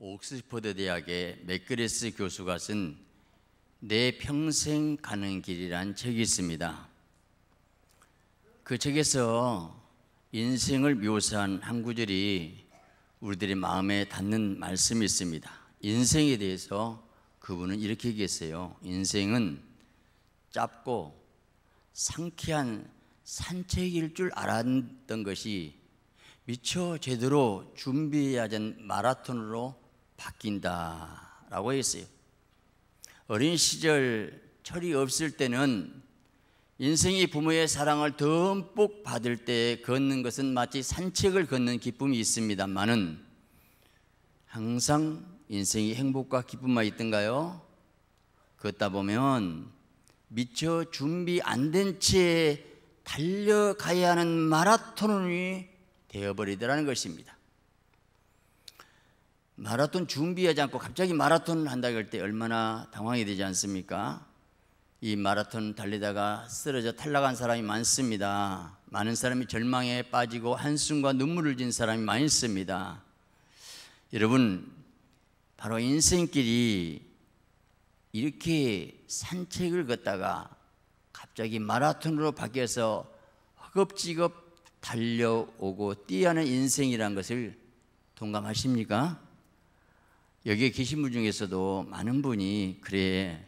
옥스퍼드 대학의 맥그레스 교수가 쓴 내 평생 가는 길이란 책이 있습니다. 그 책에서 인생을 묘사한 한 구절이 우리들의 마음에 닿는 말씀이 있습니다. 인생에 대해서 그분은 이렇게 얘기했어요. 인생은 짧고 상쾌한 산책일 줄 알았던 것이 미처 제대로 준비해야 하 마라톤으로 바뀐다라고 했어요. 어린 시절 철이 없을 때는 인생이 부모의 사랑을 듬뿍 받을 때 걷는 것은 마치 산책을 걷는 기쁨이 있습니다만은 항상 인생이 행복과 기쁨만 있던가요? 걷다 보면 미처 준비 안 된 채 달려가야 하는 마라톤이 되어버리더라는 것입니다. 마라톤 준비하지 않고 갑자기 마라톤을 한다 할때 얼마나 당황이 되지 않습니까? 이 마라톤 달리다가 쓰러져 탈락한 사람이 많습니다. 많은 사람이 절망에 빠지고 한숨과 눈물을 진 사람이 많습니다. 여러분, 바로 인생길이 이렇게 산책을 걷다가 갑자기 마라톤으로 바뀌어서 허겁지겁 달려오고 뛰어는 인생이라 것을 동감하십니까? 여기에 계신 분 중에서도 많은 분이 그래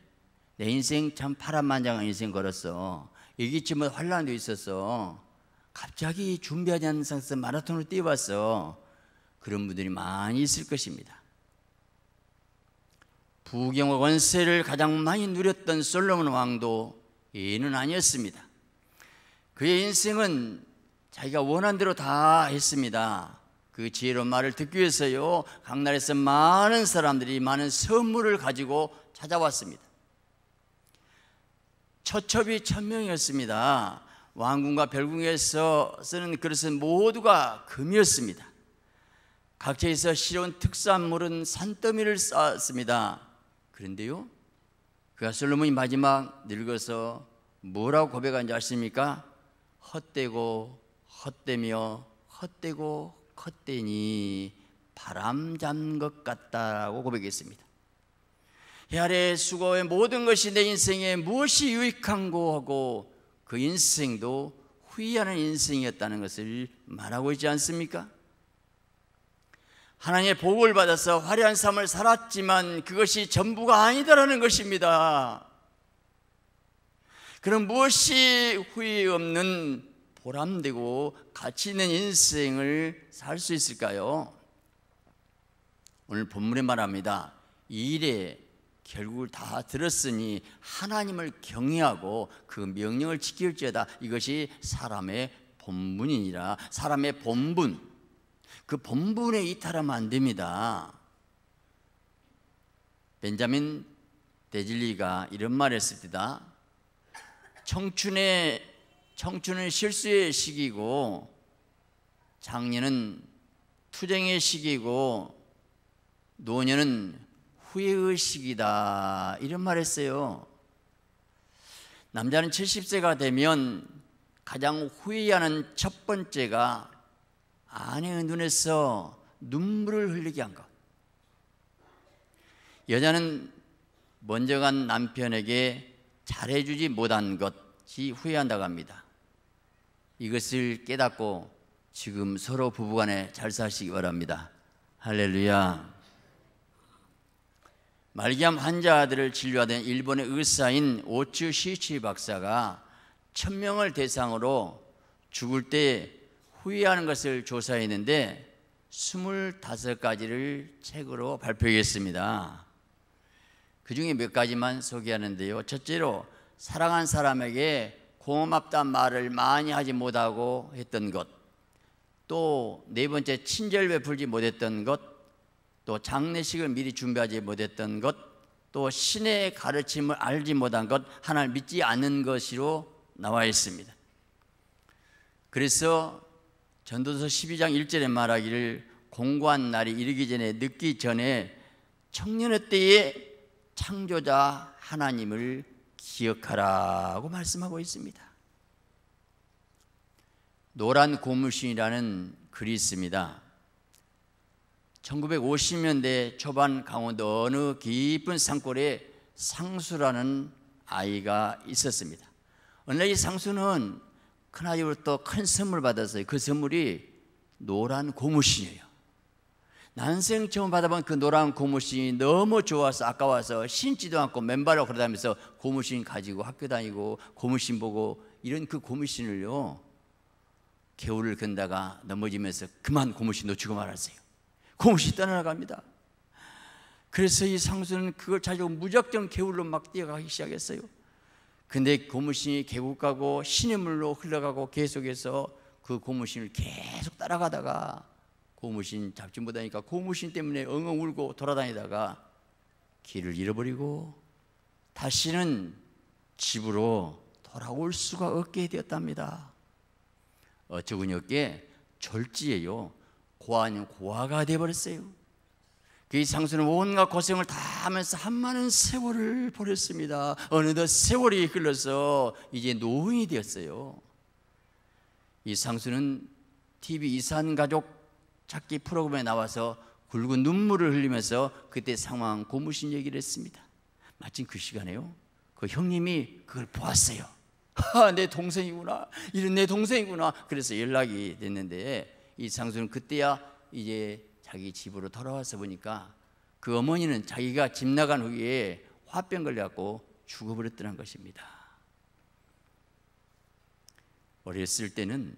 내 인생 참 파란만장한 인생 걸었어 여기쯤은 환란도 있었어 갑자기 준비하지 않은 상태에서 마라톤을 뛰어왔어 그런 분들이 많이 있을 것입니다 부경의 원세를 가장 많이 누렸던 솔로몬 왕도 예는 아니었습니다 그의 인생은 자기가 원한 대로 다 했습니다 그 지혜로운 말을 듣기 위해서요 각나라에서 많은 사람들이 많은 선물을 가지고 찾아왔습니다 처첩이 천명이었습니다 왕궁과 별궁에서 쓰는 그릇은 모두가 금이었습니다 각지에서 실온 특산물은 산더미를 쌓았습니다 그런데요 그가 솔로몬이 마지막 늙어서 뭐라고 고백한지 아십니까? 헛되고 헛되며 헛되고 컸더니 바람 잠 것같다고 고백했습니다. 해 아래 수고의 모든 것이 내 인생에 무엇이 유익한고 하고 그 인생도 후회하는 인생이었다는 것을 말하고 있지 않습니까? 하나님의 복을 받아서 화려한 삶을 살았지만 그것이 전부가 아니다라는 것입니다. 그럼 무엇이 후회 없는 보람되고 가치 있는 인생을 살 수 있을까요? 오늘 본문에 말합니다. 이 일에 결국다 들었으니 하나님을 경외하고 그 명령을 지킬지어다 이것이 사람의 본분이니라 사람의 본분 그 본분에 이탈하면 안 됩니다. 벤자민 데질리가 이런 말을 했습니다. 청춘의 청춘은 실수의 시기고 장년은 투쟁의 시기고 노년은 후회의 시기다 이런 말 했어요 남자는 70세가 되면 가장 후회하는 첫 번째가 아내의 눈에서 눈물을 흘리게 한 것. 여자는 먼저 간 남편에게 잘해주지 못한 것이 후회한다고 합니다. 이것을 깨닫고 지금 서로 부부간에 잘 사시기 바랍니다. 할렐루야. 말기암 환자들을 진료하던 일본의 의사인 오츠 시치 박사가 천명을 대상으로 죽을 때 후회하는 것을 조사했는데 25가지를 책으로 발표했습니다. 그 중에 몇 가지만 소개하는데요. 첫째로 사랑한 사람에게 고맙단 말을 많이 하지 못하고 했던 것, 또 네 번째 친절 베풀지 못했던 것, 또 장례식을 미리 준비하지 못했던 것, 또 신의 가르침을 알지 못한 것, 하나를 믿지 않은 것으로 나와 있습니다. 그래서 전도서 12장 1절에 말하기를 공고한 날이 이르기 전에 늦기 전에 청년의 때에 창조자 하나님을 기억하라고 말씀하고 있습니다. 노란 고무신이라는 글이 있습니다. 1950년대 초반 강원도 어느 깊은 산골에 상수라는 아이가 있었습니다. 어느 날이 상수는 큰아이로부터 큰 선물 받았어요. 그 선물이 노란 고무신이에요. 난생 처음 받아본 그 노란 고무신이 너무 좋아서 아까워서 신지도 않고 맨발로 걸어다니면서 고무신 가지고 학교 다니고 고무신 보고 이런 그 고무신을요 개울을 건다가 넘어지면서 그만 고무신 놓치고 말았어요 고무신 떠나갑니다 그래서 이 상수는 그걸 자주 무작정 개울로 막 뛰어가기 시작했어요 근데 고무신이 계곡 가고 시냇물로 흘러가고 계속해서 그 고무신을 계속 따라가다가 고무신 잡지 못하니까 고무신 때문에 엉엉 울고 돌아다니다가 길을 잃어버리고 다시는 집으로 돌아올 수가 없게 되었답니다. 어처구니없게 절지예요. 고아는 고아가 되어버렸어요. 그 상수는 온갖 고생을 다 하면서 한 많은 세월을 보냈습니다. 어느덧 세월이 흘러서 이제 노인이 되었어요. 이 상수는 TV 이산 가족 찾기 프로그램에 나와서 굵은 눈물을 흘리면서 그때 상황 고무신 얘기를 했습니다. 마침 그 시간에요. 그 형님이 그걸 보았어요. 아, 내 동생이구나. 이런 내 동생이구나. 그래서 연락이 됐는데 이 상수는 그때야 이제 자기 집으로 돌아와서 보니까 그 어머니는 자기가 집 나간 후에 화병 걸려갖고 죽어버렸다는 것입니다. 어렸을 때는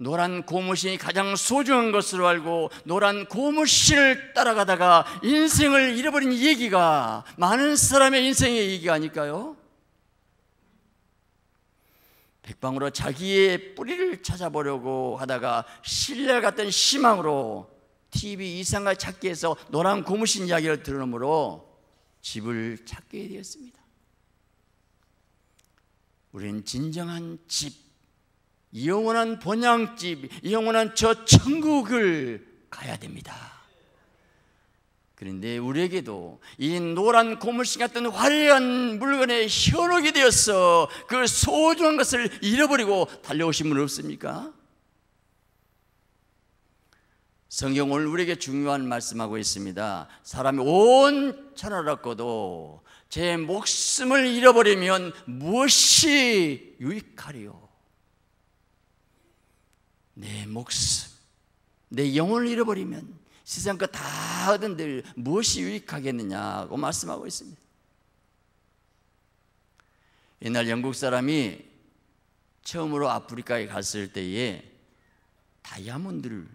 노란 고무신이 가장 소중한 것으로 알고 노란 고무신을 따라가다가 인생을 잃어버린 얘기가 많은 사람의 인생의 얘기가 아닐까요? 백방으로 자기의 뿌리를 찾아보려고 하다가 신뢰 같은 희망으로 TV 이상과 찾기 에서 노란 고무신 이야기를 들으므로 집을 찾게 되었습니다. 우리 진정한 집, 이 영원한 본향집, 이 영원한 저 천국을 가야 됩니다. 그런데 우리에게도 이 노란 고물신 같은 화려한 물건에 현혹이 되어서 그 소중한 것을 잃어버리고 달려오신 분 없습니까? 성경 오늘 우리에게 중요한 말씀하고 있습니다. 사람이 온 천하를 얻고도 제 목숨을 잃어버리면 무엇이 유익하리요? 내 목숨, 내 영혼을 잃어버리면 세상 것다 얻은 들 무엇이 유익하겠느냐고 말씀하고 있습니다. 옛날 영국 사람이 처음으로 아프리카에 갔을 때에 다이아몬드를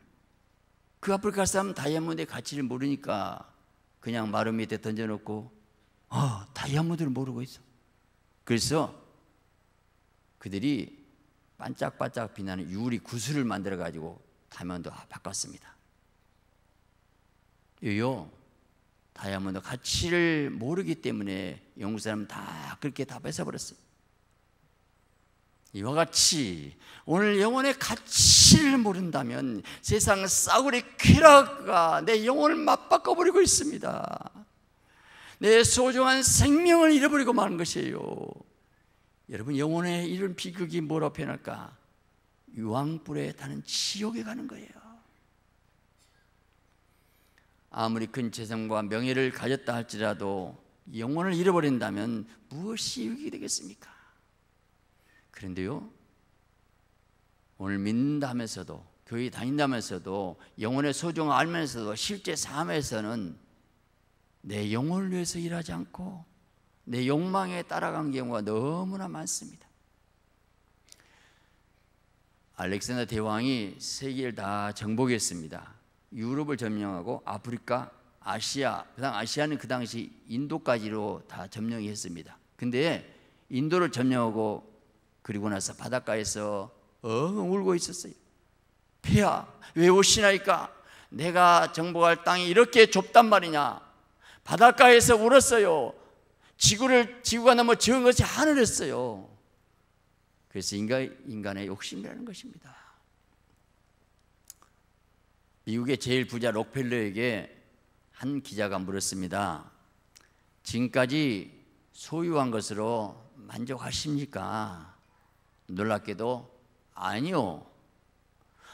그 아프리카 사람 다이아몬드의 가치를 모르니까 그냥 마루 밑에 던져놓고 어 다이아몬드를 모르고 있어. 그래서 그들이 반짝반짝 빛나는 유리 구슬을 만들어 가지고 다면도 바꿨습니다. 요 다이아몬드 가치를 모르기 때문에 영국 사람 다 그렇게 다 뺏어버렸어요. 이와 같이 오늘 영혼의 가치를 모른다면 세상 싸구리 쾌락과 내 영혼을 맞바꿔버리고 있습니다. 내 소중한 생명을 잃어버리고 마는 것이에요. 여러분 영혼의 이런 비극이 뭐라 표현할까? 유황불에 타는 지옥에 가는 거예요. 아무리 큰 재산과 명예를 가졌다 할지라도 영혼을 잃어버린다면 무엇이 유익이 되겠습니까? 그런데요, 오늘 믿는다면서도 교회 다닌다면서도 영혼의 소중함 알면서도 실제 삶에서는 내 영혼을 위해서 일하지 않고 내 욕망에 따라간 경우가 너무나 많습니다. 알렉산더 대왕이 세계를 다 정복했습니다. 유럽을 점령하고 아프리카, 아시아, 그 당시 아시아는 그 당시 인도까지로 다 점령했습니다. 근데 인도를 점령하고 그리고 나서 바닷가에서 엉 울고 있었어요. 폐하, 왜 오시나이까? 내가 정복할 땅이 이렇게 좁단 말이냐? 바닷가에서 울었어요. 지구를 지구가 넘어 지은 것이 하늘이었어요. 그래서 인간 인간의 욕심이라는 것입니다. 미국의 제일 부자 록펠러에게 한 기자가 물었습니다. 지금까지 소유한 것으로 만족하십니까? 놀랍게도 아니요.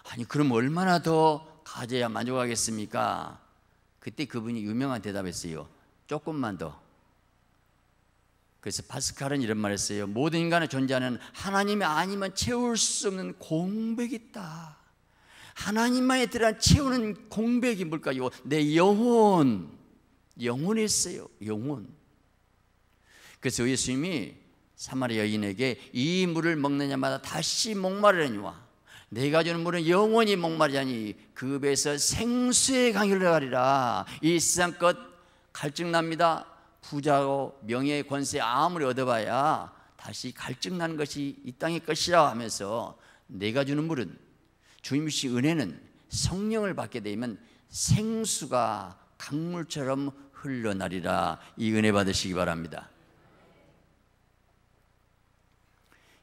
아니 그럼 얼마나 더 가져야 만족하겠습니까? 그때 그분이 유명한 대답했어요. 조금만 더. 그래서 파스칼은 이런 말을 했어요. 모든 인간의 존재는 하나님이 아니면 채울 수 없는 공백이 있다. 하나님만에 들어 채우는 공백이 뭘까요? 내 영혼, 영혼이 있어요. 영혼. 그래서 예수님이 사마리 여인에게 이 물을 먹느냐마다 다시 목마르니와 내가 주는 물은 영원히 목마르니 그 배에서 생수의 강을 가리라 이 세상 것 갈증납니다 부자고 명예의 권세 아무리 얻어봐야 다시 갈증난 것이 이 땅의 것이라 하면서 내가 주는 물은 주님 씨 은혜는 성령을 받게 되면 생수가 강물처럼 흘러나리라 이 은혜 받으시기 바랍니다.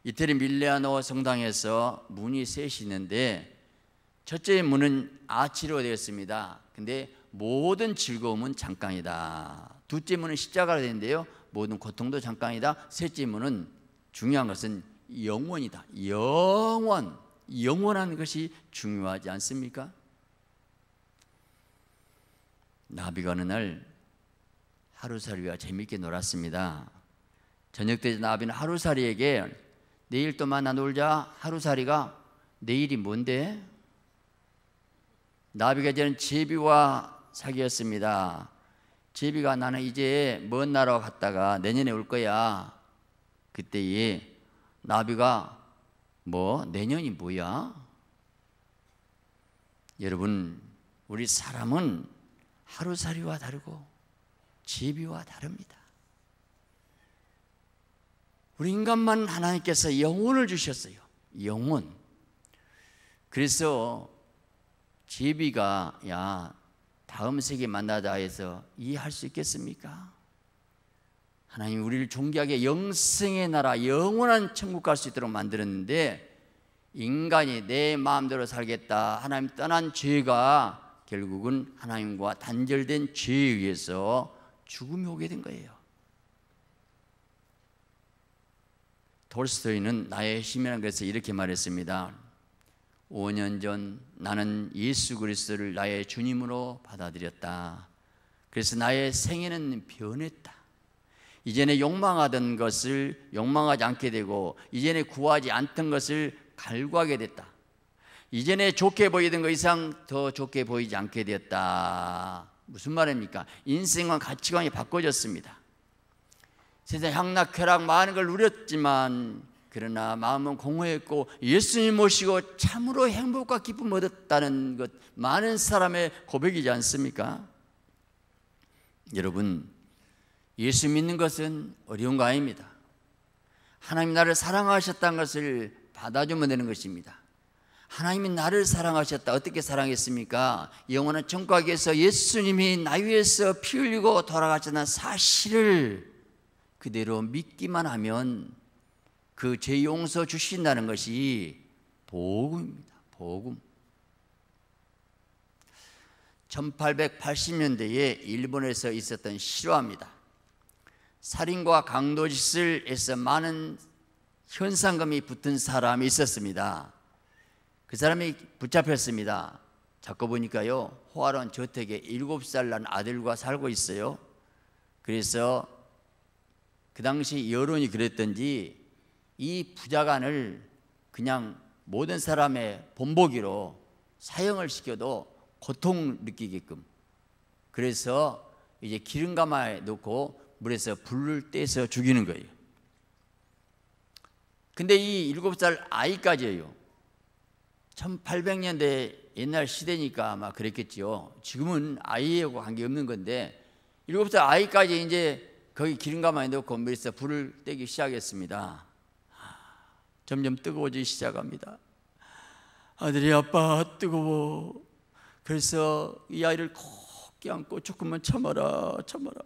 이태리 밀레아노 성당에서 문이 셋이 있는데 첫째 문은 아치로 되었습니다. 근데 모든 즐거움은 잠깐이다. 두째 문은 십자가로 되는데요. 모든 고통도 잠깐이다. 셋째 문은 중요한 것은 영원이다. 영원. 영원한 것이 중요하지 않습니까? 나비가 어느 날 하루살이와 재밌게 놀았습니다. 저녁 때 나비는 하루살이에게 내일 또 만나 놀자. 하루살이가 내일이 뭔데? 나비가 저는 제비와 사귀었습니다. 제비가 나는 이제 먼 나라 갔다가 내년에 올 거야. 그때 에 나비가 뭐 내년이 뭐야? 여러분 우리 사람은 하루살이와 다르고 제비와 다릅니다. 우리 인간만 하나님께서 영혼을 주셨어요. 영혼. 그래서 제비가 야 다음 세계 만나다 해서 이해할 수 있겠습니까? 하나님 우리를 존귀하게 영생의 나라 영원한 천국 갈 수 있도록 만들는데 인간이 내 마음대로 살겠다 하나님 떠난 죄가 결국은 하나님과 단절된 죄에 의해서 죽음이 오게 된 거예요 돌스토이는 나의 힘이라는 것에서 이렇게 말했습니다 5년 전 나는 예수 그리스도를 나의 주님으로 받아들였다. 그래서 나의 생애는 변했다. 이전에 욕망하던 것을 욕망하지 않게 되고 이전에 구하지 않던 것을 갈구하게 됐다. 이전에 좋게 보이던 것 이상 더 좋게 보이지 않게 되었다. 무슨 말입니까? 인생과 가치관이 바꿔졌습니다. 세상 향락 쾌락 많은 걸 누렸지만 그러나 마음은 공허했고 예수님 모시고 참으로 행복과 기쁨 얻었다는 것 많은 사람의 고백이지 않습니까? 여러분 예수 믿는 것은 어려운 거 아닙니다. 하나님 나를 사랑하셨다는 것을 받아주면 되는 것입니다. 하나님이 나를 사랑하셨다. 어떻게 사랑했습니까? 영원한 천국에서 예수님이 나 위해서 피 흘리고 돌아가셨다는 사실을 그대로 믿기만 하면 그죄 용서 주신다는 것이 복음입니다. 복음. 1880년대에 일본에서 있었던 실화입니다. 살인과 강도 짓을 해서 많은 현상금이 붙은 사람이 있었습니다. 그 사람이 붙잡혔습니다. 자꾸 보니까요, 호화로운 저택에 7살 난 아들과 살고 있어요. 그래서 그 당시 여론이 그랬던지 이 부자간을 그냥 모든 사람의 본보기로 사형을 시켜도 고통을 느끼게끔 그래서 이제 기름가마에 넣고 물에서 불을 떼서 죽이는 거예요. 근데 이 일곱 살 아이까지예요. 1800년대 옛날 시대니까 아마 그랬겠지 지금은 아이하고 관계없는 건데 일곱 살 아이까지 이제 거기 기름가마에 넣고 물에서 불을 떼기 시작했습니다. 점점 뜨거워지기 시작합니다. 아들이 아빠 뜨거워. 그래서 이 아이를 꼭 안고 조금만 참아라, 참아라.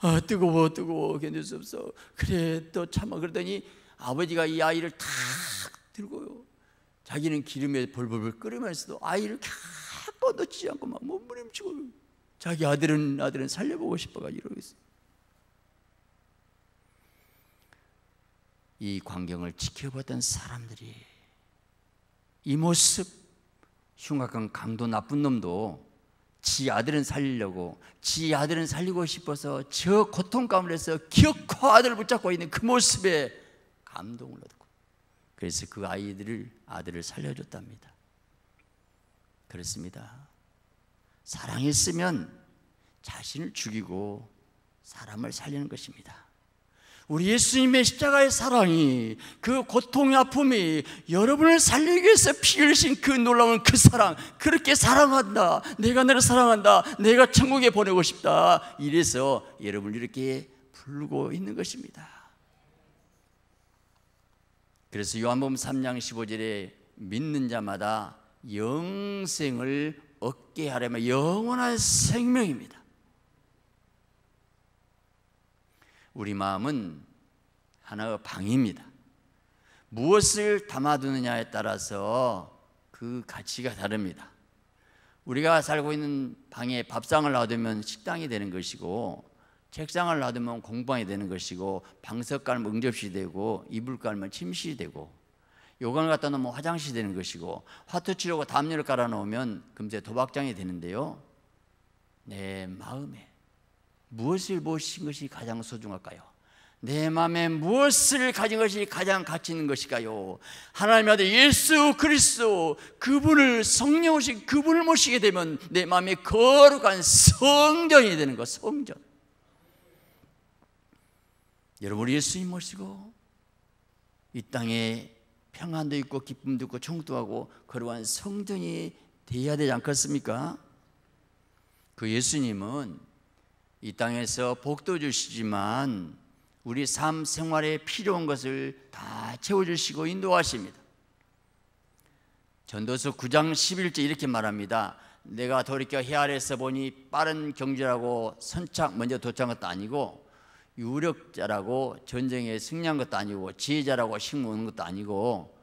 아 뜨거워, 뜨거워, 견딜 수 없어. 그래, 또 참아. 그러더니 아버지가 이 아이를 탁 들고요. 자기는 기름에 벌벌벌 끓이면서도 아이를 한번 놓치지 않고 막 몸부림치고 자기 아들은 아들은 살려보고 싶어가지고 이러고 있어. 이 광경을 지켜보던 사람들이 이 모습 흉악한 강도 나쁜 놈도 지 아들은 살리려고 지 아들은 살리고 싶어서 저 고통 가운데서 기어코 아들을 붙잡고 있는 그 모습에 감동을 얻고 그래서 그 아이들을 아들을 살려줬답니다. 그렇습니다. 사랑했으면 자신을 죽이고 사람을 살리는 것입니다. 우리 예수님의 십자가의 사랑이 그 고통의 아픔이 여러분을 살리기 위해서 피 흘신 그 놀라운 그 사랑 그렇게 사랑한다 내가 나를 사랑한다 내가 천국에 보내고 싶다 이래서 여러분을 이렇게 부르고 있는 것입니다 그래서 요한복음 3장 15절에 믿는 자마다 영생을 얻게 하려면 영원한 생명입니다 우리 마음은 하나의 방입니다. 무엇을 담아두느냐에 따라서 그 가치가 다릅니다. 우리가 살고 있는 방에 밥상을 놔두면 식당이 되는 것이고 책상을 놔두면 공방이 되는 것이고 방석 깔면 응접실 되고 이불 깔면 침실이 되고 요강을 갖다 놓으면 화장실이 되는 것이고 화투 치려고 담요를 깔아 놓으면 금세 도박장이 되는데요. 내 마음에 무엇을 모신 것이 가장 소중할까요? 내 마음에 무엇을 가진 것이 가장 가치 있는 것일까요? 하나님의 아들 예수 그리스도 그분을 성령오신 그분을 모시게 되면 내 마음이 거룩한 성전이 되는 것 성전 여러분 예수님 모시고 이 땅에 평안도 있고 기쁨도 있고 청도하고 그러한 성전이 되어야 되지 않겠습니까? 그 예수님은 이 땅에서 복도 주시지만 우리 삶 생활에 필요한 것을 다 채워주시고 인도하십니다. 전도서 9장 11절 이렇게 말합니다. 내가 돌이켜 해아래서 보니 빠른 경주라고 선착 먼저 도착한 것도 아니고 유력자라고 전쟁에 승리한 것도 아니고 지혜자라고 식무 얻는 것도 아니고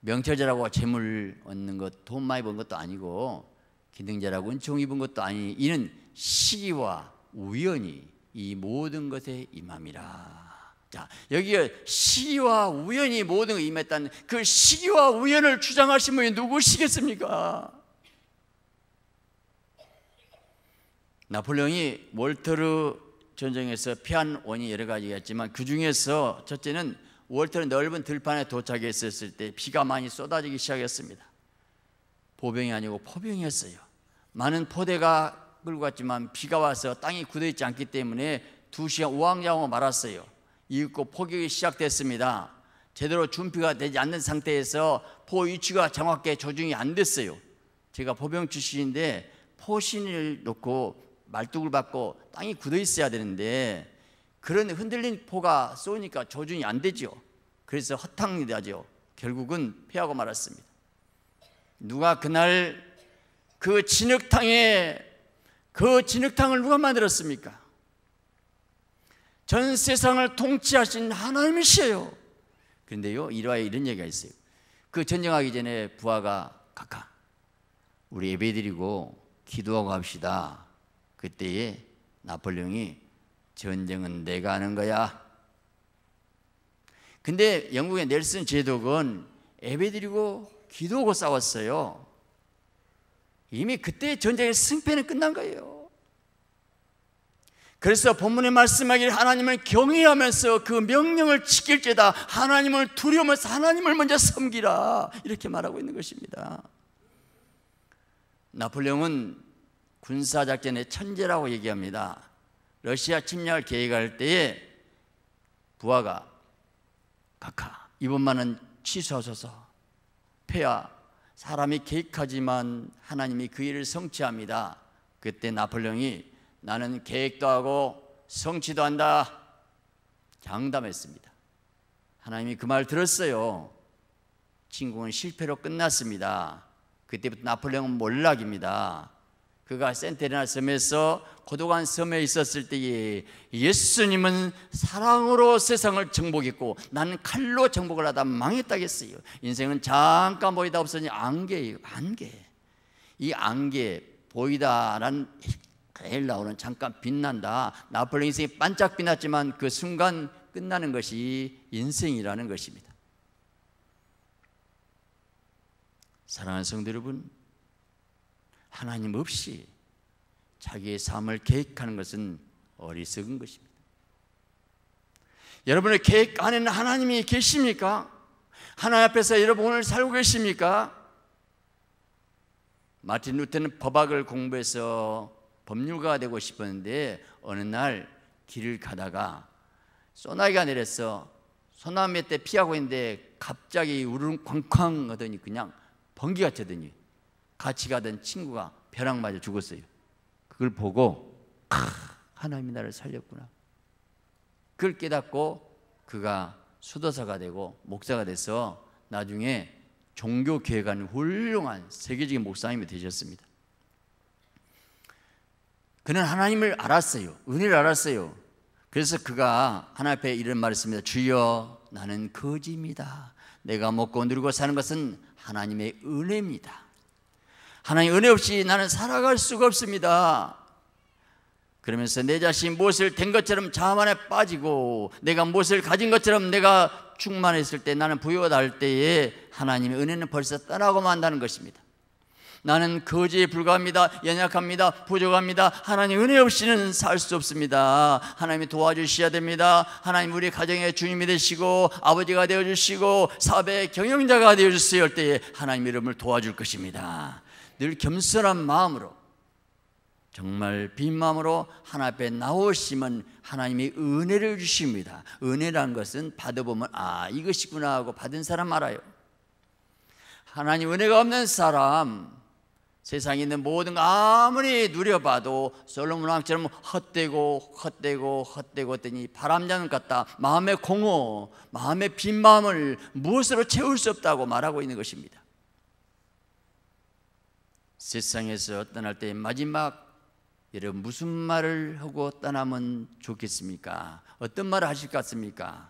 명철자라고 재물 얻는 것 돈 많이 번 것도 아니고 기능자라고 은총 입은 것도 아니 이는 시기와 우연히 이 모든 것에 임함이라. 자, 여기에 시와 우연이 모든 것에 임했다는 그시와 우연을 주장하신 분이 누구시겠습니까? 나폴레옹이 몰테르 전쟁에서 피한 원인이 여러 가지가 있지만 그 중에서 첫째는 월터는 넓은 들판에 도착했을 때 비가 많이 쏟아지기 시작했습니다. 보병이 아니고 포병이었어요. 많은 포대가 끌고 갔지만 비가 와서 땅이 굳어있지 않기 때문에 2시에 우왕좌왕 말았어요. 이윽고 포격이 시작됐습니다. 제대로 준비가 되지 않는 상태에서 포 위치가 정확하게 조정이 안 됐어요. 제가 보병 출신인데 포신을 놓고 말뚝을 받고 땅이 굳어 있어야 되는데 그런 흔들린 포가 쏘니까 조준이 안 되죠. 그래서 허탕이 되죠. 결국은 패하고 말았습니다. 누가 그날 그 진흙탕에 그 진흙탕을 누가 만들었습니까? 전 세상을 통치하신 하나님이시에요. 그런데요, 일화에 이런 얘기가 있어요. 그 전쟁하기 전에 부하가 각하, 우리 예배드리고 기도하고 합시다. 그때에 나폴레옹이 전쟁은 내가 하는 거야. 근데 영국의 넬슨 제독은 예배드리고 기도하고 싸웠어요. 이미 그때 전쟁의 승패는 끝난 거예요. 그래서 본문에 말씀하기를 하나님을 경외하면서 그 명령을 지킬지다 하나님을 두려움에서 하나님을 먼저 섬기라 이렇게 말하고 있는 것입니다. 나폴레옹은 군사작전의 천재라고 얘기합니다. 러시아 침략을 계획할 때에 부하가 각하 이번만은 취소하소서 폐하 사람이 계획하지만 하나님이 그 일을 성취합니다. 그때 나폴레옹이 나는 계획도 하고 성취도 한다. 장담했습니다. 하나님이 그 말 들었어요. 진공은 실패로 끝났습니다. 그때부터 나폴레옹은 몰락입니다. 그가 센테리나 섬에서 고독한 섬에 있었을 때에 예수님은 사랑으로 세상을 정복했고 나는 칼로 정복을 하다 망했다겠어요. 인생은 잠깐 보이다 없으니 안개예요. 안개. 이 안개 보이다라는 헬라어는 잠깐 빛난다. 나폴레 인생이 반짝 빛났지만 그 순간 끝나는 것이 인생이라는 것입니다. 사랑하는 성도 여러분, 하나님 없이 자기의 삶을 계획하는 것은 어리석은 것입니다. 여러분의 계획 안에는 하나님이 계십니까? 하나님 앞에서 여러분 오 살고 계십니까? 마틴 루테는 법학을 공부해서 법률가가 되고 싶었는데 어느 날 길을 가다가 소나기가 내려서 소나무 때 피하고 있는데 갑자기 우르릉 쾅쾅 하더니 그냥 번개가 쳐더니 같이 가던 친구가 벼락 맞아 죽었어요. 그걸 보고 아, 하나님이 나를 살렸구나. 그걸 깨닫고 그가 수도사가 되고 목사가 돼서 나중에 종교개혁하 훌륭한 세계적인 목사님이 되셨습니다. 그는 하나님을 알았어요. 은혜를 알았어요. 그래서 그가 하나님 앞에 이런 말을 씁니다. 주여 나는 거지입니다. 내가 먹고 누리고 사는 것은 하나님의 은혜입니다. 하나님 은혜 없이 나는 살아갈 수가 없습니다. 그러면서 내 자신 무엇을 된 것처럼 자만에 빠지고 내가 무엇을 가진 것처럼 내가 충만했을 때 나는 부여할 때에 하나님의 은혜는 벌써 떠나고 만다는 것입니다. 나는 거지에 불과합니다. 연약합니다. 부족합니다. 하나님 은혜 없이는 살 수 없습니다. 하나님이 도와주셔야 됩니다. 하나님 우리 가정의 주님이 되시고 아버지가 되어 주시고 사배 경영자가 되어 주세요 할 때에 하나님 이름을 도와줄 것입니다. 늘 겸손한 마음으로 정말 빈 마음으로 하나 앞에 나오시면 하나님이 은혜를 주십니다. 은혜란 것은 받아보면 아 이것이구나 하고 받은 사람 알아요. 하나님 은혜가 없는 사람 세상에 있는 모든 거 아무리 누려봐도 솔로몬 왕처럼 헛되고 헛되고 헛되고 했더니 바람자는 같다 마음의 공허 마음의 빈 마음을 무엇으로 채울 수 없다고 말하고 있는 것입니다 세상에서 떠날 때 마지막 여러분 무슨 말을 하고 떠나면 좋겠습니까? 어떤 말을 하실 것 같습니까?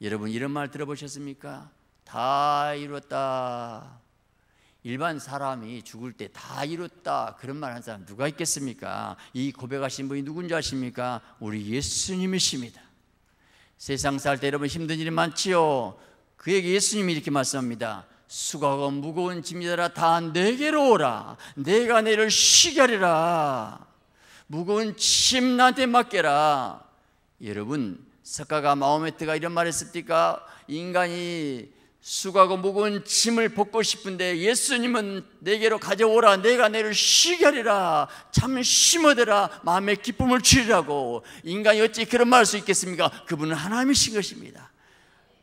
여러분 이런 말 들어보셨습니까? 다 이뤘다. 일반 사람이 죽을 때 다 이뤘다. 그런 말 한 사람 누가 있겠습니까? 이 고백하신 분이 누군지 아십니까? 우리 예수님이십니다. 세상 살 때 여러분 힘든 일이 많지요. 그에게 예수님이 이렇게 말씀합니다. 수고하고 무거운 짐이라 다 내게로 오라 내가 너를 쉬게 하리라 무거운 짐 나한테 맡겨라 여러분 석가가 마오메트가 이런 말 했습니까? 인간이 수고하고 무거운 짐을 벗고 싶은데 예수님은 내게로 가져오라 내가 너를 쉬게 하리라 참 심어대라 마음의 기쁨을 주리라고 인간이 어찌 그런 말할 수 있겠습니까? 그분은 하나님이신 것입니다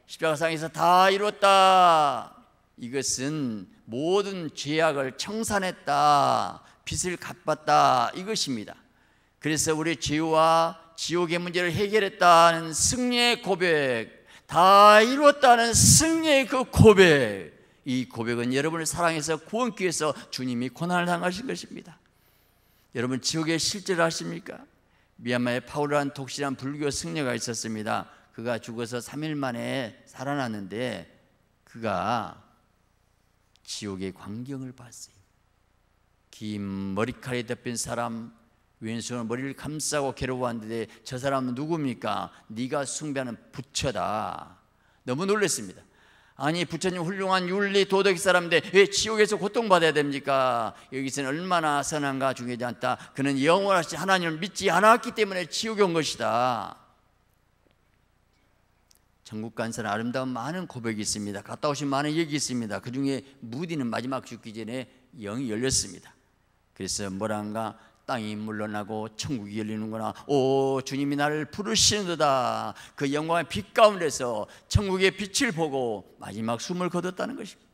십자가상에서 다 이뤘다 이것은 모든 죄악을 청산했다. 빚을 갚았다. 이것입니다. 그래서 우리 죄와 지옥의 문제를 해결했다는 승리의 고백, 다 이루었다는 승리의 그 고백. 이 고백은 여러분을 사랑해서 구원기 위해서 주님이 고난을 당하신 것입니다. 여러분 지옥에 실제를 아십니까? 미얀마에 파울이라는 독실한 불교 승려가 있었습니다. 그가 죽어서 3일 만에 살아났는데 그가 지옥의 광경을 봤어요. 긴 머리칼에 덮인 사람 왼손으로 머리를 감싸고 괴로워하는데 저 사람은 누굽니까? 네가 숭배하는 부처다. 너무 놀랐습니다. 아니 부처님 훌륭한 윤리 도덕 사람인데 왜 지옥에서 고통받아야 됩니까? 여기서는 얼마나 선한가 중요하지 않다. 그는 영원하신 하나님을 믿지 않았기 때문에 지옥에 온 것이다. 전국 간사는 아름다운 많은 고백이 있습니다. 갔다 오신 많은 얘기 있습니다. 그 중에 무디는 마지막 죽기 전에 영이 열렸습니다. 그래서 뭐란가 땅이 물러나고 천국이 열리는구나. 오 주님이 나를 부르시는도다. 그 영광의 빛 가운데서 천국의 빛을 보고 마지막 숨을 거뒀다는 것입니다.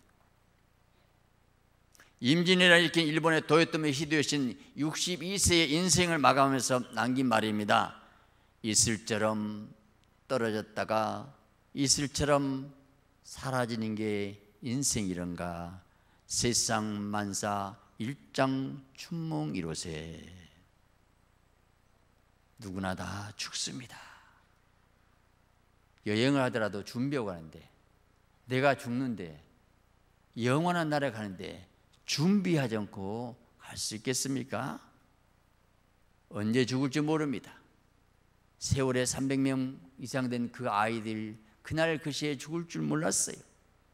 임진왜란 일으 일본의 도요토미 히데요신 62세의 인생을 마감하면서 남긴 말입니다. 이슬처럼 떨어졌다가 이슬처럼 사라지는 게 인생이란가 세상 만사 일장 춘몽이로세 누구나 다 죽습니다 여행을 하더라도 준비하고 가는데 내가 죽는데 영원한 나라에 가는데 준비하지 않고 갈 수 있겠습니까? 언제 죽을지 모릅니다 세월에 300명 이상 된 그 아이들 그날 그 시에 죽을 줄 몰랐어요.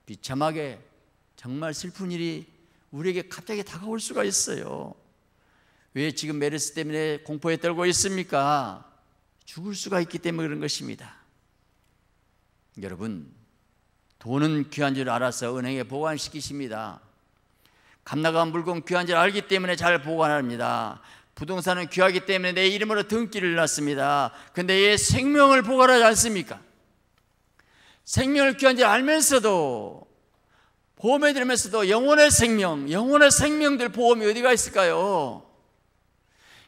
비참하게 정말 슬픈 일이 우리에게 갑자기 다가올 수가 있어요. 왜 지금 메르스 때문에 공포에 떨고 있습니까? 죽을 수가 있기 때문에 그런 것입니다. 여러분, 돈은 귀한 줄 알아서 은행에 보관시키십니다. 감나간 물건 귀한 줄 알기 때문에 잘 보관합니다. 부동산은 귀하기 때문에 내 이름으로 등기를 놨습니다. 근데 얘 생명을 보관하지 않습니까? 생명을 귀한지 알면서도 보험에들면서도 영혼의 생명, 영혼의 생명들 보험이 어디가 있을까요?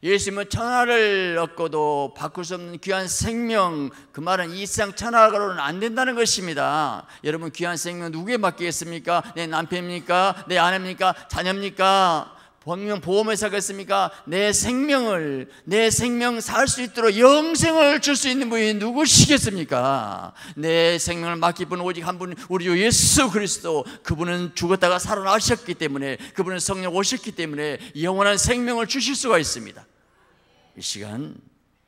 예수님은 천하를 얻고도 바꿀 수 없는 귀한 생명 그 말은 이 세상 천하로는 안 된다는 것입니다 여러분 귀한 생명 누구에 맡기겠습니까? 내 남편입니까? 내 아내입니까? 자녀입니까? 분명 보험회사 겠습니까? 내 생명을 내 생명 살 수 있도록 영생을 줄 수 있는 분이 누구시겠습니까? 내 생명을 맡기 분 오직 한 분 우리 주 예수 그리스도 그분은 죽었다가 살아나셨기 때문에 그분은 성령 오셨기 때문에 영원한 생명을 주실 수가 있습니다. 이 시간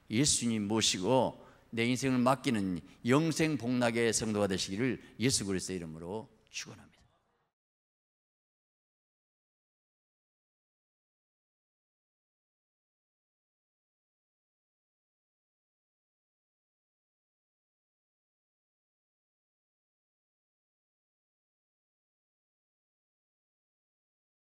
예수님 모시고 내 인생을 맡기는 영생 복락의 성도가 되시기를 예수 그리스도 이름으로 축원합니다.